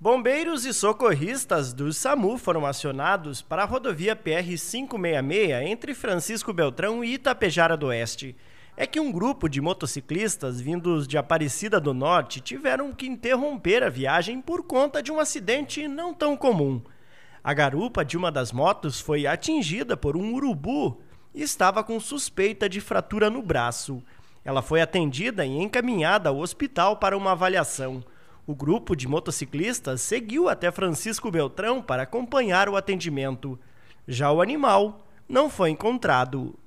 Bombeiros e socorristas do SAMU foram acionados para a rodovia PR-566 entre Francisco Beltrão e Itapejara do Oeste. É que um grupo de motociclistas vindos de Aparecida do Norte tiveram que interromper a viagem por conta de um acidente não tão comum. A garupa de uma das motos foi atingida por um urubu e estava com suspeita de fratura no braço. Ela foi atendida e encaminhada ao hospital para uma avaliação o grupo de motociclistas seguiu até Francisco Beltrão para acompanhar o atendimento. Já o animal não foi encontrado.